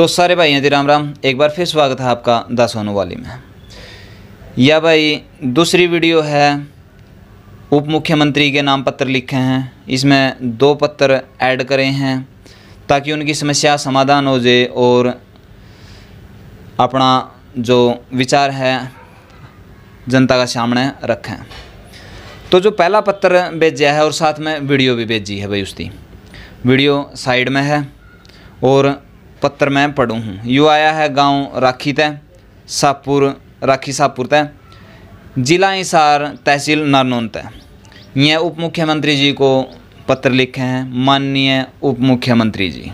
तो सारे भाइयों जी राम राम एक बार फिर स्वागत है आपका दस होने वाली में या भाई दूसरी वीडियो है उप मुख्यमंत्री के नाम पत्र लिखे हैं इसमें दो पत्र ऐड करे हैं ताकि उनकी समस्या समाधान हो जाए और अपना जो विचार है जनता का सामने रखें तो जो पहला पत्र भेजा है और साथ में वीडियो भी भेजी है भाई उसकी वीडियो साइड में है और पत्र मैं पढ़ूँ हूँ यो आया है गांव राखी तय सापुर राखी सापुर तय जिला हिसार तहसील नारनौन तय यह उप मुख्यमंत्री जी को पत्र लिखे हैं माननीय उप मुख्यमंत्री जी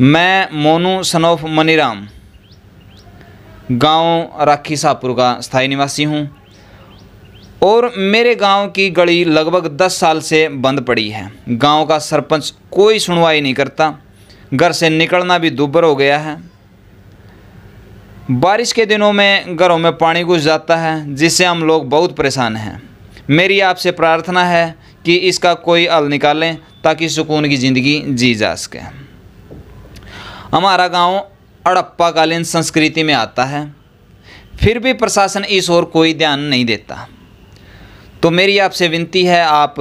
मैं मोनू सनोफ मनीराम गांव राखी सापुर का स्थायी निवासी हूँ और मेरे गांव की गली लगभग दस साल से बंद पड़ी है गांव का सरपंच कोई सुनवाई नहीं करता घर से निकलना भी दुबर हो गया है बारिश के दिनों में घरों में पानी घुस जाता है जिससे हम लोग बहुत परेशान हैं मेरी आपसे प्रार्थना है कि इसका कोई हल निकालें ताकि सुकून की ज़िंदगी जी जा सके हमारा गांव अड़प्पा कालीन संस्कृति में आता है फिर भी प्रशासन इस ओर कोई ध्यान नहीं देता तो मेरी आपसे विनती है आप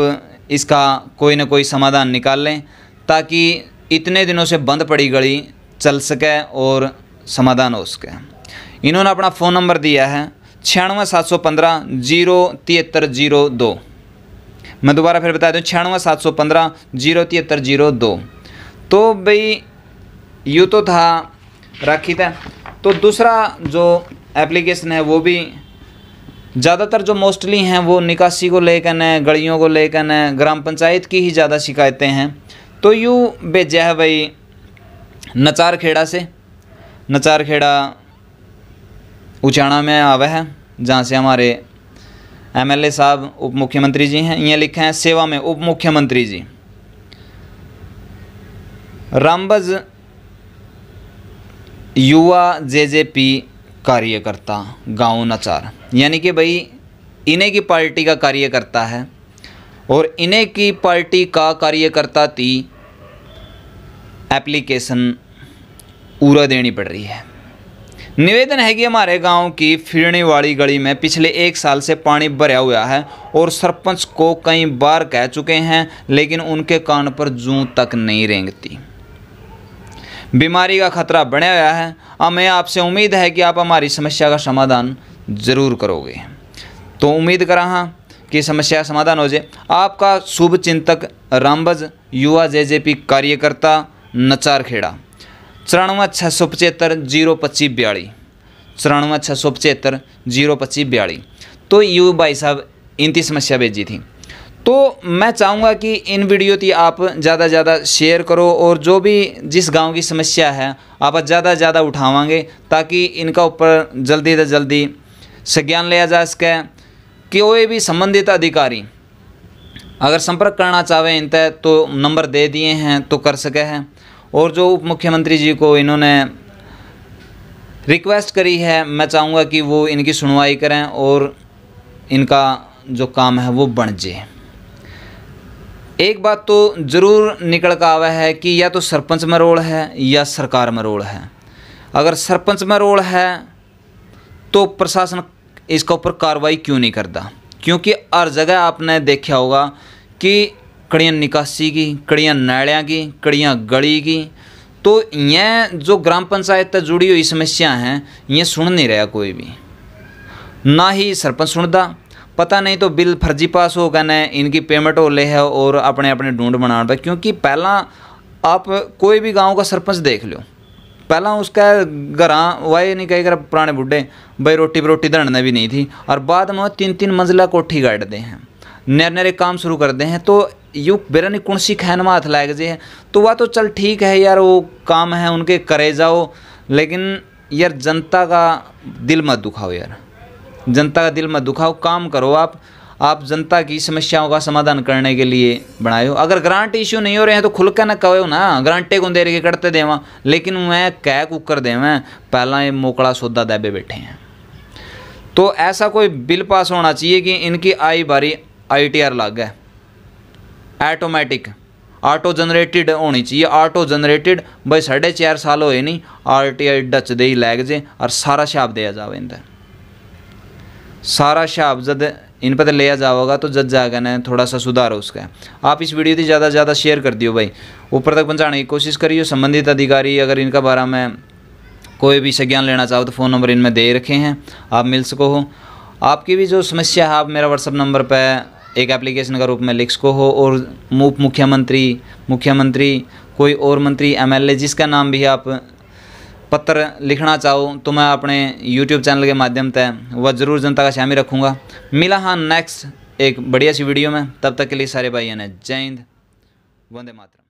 इसका कोई ना कोई समाधान निकाल लें ताकि इतने दिनों से बंद पड़ी गली चल सके और समाधान हो सके इन्होंने अपना फ़ोन नंबर दिया है छियानवे सात सौ पंद्रह जीरो तिहत्तर जीरो दो मैं दोबारा फिर बता दूँ छियानवे सात सौ पंद्रह जीरो तिहत्तर जीरो दो तो भाई यूँ तो था राखी था तो दूसरा जो एप्लीकेशन है वो भी ज़्यादातर जो मोस्टली हैं वो निकासी को लेकर न गलियों को लेकर न ग्राम पंचायत की ही ज़्यादा शिकायतें हैं तो यूँ बेजह है भाई नचार खेड़ा से नचार खेड़ा में आवा है जहाँ से हमारे एमएलए साहब उप मुख्यमंत्री जी हैं ये लिखे हैं सेवा में उप मुख्यमंत्री जी रामबज युवा जे जे पी कार्यकर्ता गांव नचार यानी कि भाई इन्हें की पार्टी का कार्यकर्ता है और इन्हें की पार्टी का कार्यकर्ता थी एप्लीकेशन पूरा देनी पड़ रही है निवेदन है कि हमारे गांव की फिरने वाली गली में पिछले एक साल से पानी भरा हुआ है और सरपंच को कई बार कह चुके हैं लेकिन उनके कान पर जू तक नहीं रेंगती बीमारी का खतरा बढ़ा हुआ है हमें आपसे उम्मीद है कि आप हमारी समस्या का समाधान ज़रूर करोगे तो उम्मीद करा हाँ की समस्या समाधान हो जाए आपका शुभ चिंतक रामबज युवा जे जे पी कार्यकर्ता नचार खेड़ा चौरानवे छः सौ पचहत्तर जीरो पच्चीस बयालीस चौरानवे छः सौ पचहत्तर जीरो पच्चीस बयालीस तो यू भाई साहब इनकी समस्या भेजी थी तो मैं चाहूँगा कि इन वीडियो की आप ज़्यादा ज़्यादा शेयर करो और जो भी जिस गांव की समस्या है आप ज़्यादा ज़्यादा उठावाएंगे ताकि इनका ऊपर जल्दी से जल्दी संज्ञान लिया जा सके कोई भी संबंधित अधिकारी अगर संपर्क करना चाहे इन तय तो नंबर दे दिए हैं तो कर सके हैं और जो उप मुख्यमंत्री जी को इन्होंने रिक्वेस्ट करी है मैं चाहूँगा कि वो इनकी सुनवाई करें और इनका जो काम है वो बन जाए एक बात तो ज़रूर निकल का आवा है कि या तो सरपंच में रोल है या सरकार में रोल है अगर सरपंच में रोल है तो प्रशासन इसके ऊपर कार्रवाई क्यों नहीं करता क्योंकि हर जगह आपने देखा होगा कि कड़ियाँ निकासी की कड़ियाँ नालियाँ की कड़ियाँ गली की तो यह जो ग्राम पंचायत तक जुड़ी हुई समस्या हैं ये सुन नहीं रहा कोई भी ना ही सरपंच सुनता पता नहीं तो बिल फर्जी पास हो गए इनकी पेमेंट हो ले है और अपने अपने ढूंढ बना क्योंकि पहला आप कोई भी गांव का सरपंच देख लो पहला उसका घर वाई नहीं कहे कर पुराने बुढ़े भाई रोटी बरोटी धड़ने भी नहीं थी और बाद में तीन तीन मंजिला कोठी गाड़ते हैं नरे नरे काम शुरू करते हैं तो यू बेरा कौन सी खैन में हाथ लाए जे है तो वह तो चल ठीक है यार वो काम है उनके करे जाओ लेकिन यार जनता का दिल मत दुखाओ यार जनता का दिल मत दुखाओ काम करो आप आप जनता की समस्याओं का समाधान करने के लिए बनाए अगर ग्रांट इश्यू नहीं हो रहे हैं तो खुल के ना कहो ना ग्रांटे को देर के करते देवा लेकिन मैं कह कुकर देवें पहला ये मोकड़ा सौदा दबे बैठे हैं तो ऐसा कोई बिल पास होना चाहिए कि इनकी आई बारी आई टी आर लग है ऐटोमेटिक ऑटो जनरेटेड होनी चाहिए ऑटो जनरेटिड भाई साढ़े चार साल होए नहीं आर टी आई डच दे लैग जे और सारा शाप दिया जावे इंदर सारा शाप जद इन पर लिया जाओगा तो जज जाएगा ना थोड़ा सा सुधार हो उसका आप इस वीडियो की ज़्यादा से ज़्यादा शेयर कर दियो भाई ऊपर तक पहुँचाने की कोशिश करियो संबंधित अधिकारी अगर इनका बारे में कोई भी संज्ञान लेना चाहो तो फ़ोन नंबर इनमें दे रखे हैं आप मिल सको हो आपकी भी जो समस्या है आप मेरा व्हाट्सअप नंबर पर एक एप्लीकेशन का रूप में लिख सको हो और उप मुख्यमंत्री मुख्यमंत्री कोई और मंत्री एमएलए जिसका नाम भी आप पत्र लिखना चाहो तो मैं अपने यूट्यूब चैनल के माध्यम से वह ज़रूर जनता का श्यामी रखूँगा मिला हाँ नेक्स्ट एक बढ़िया सी वीडियो में तब तक के लिए सारे भाइयों ने जय हिंद वंदे मातरम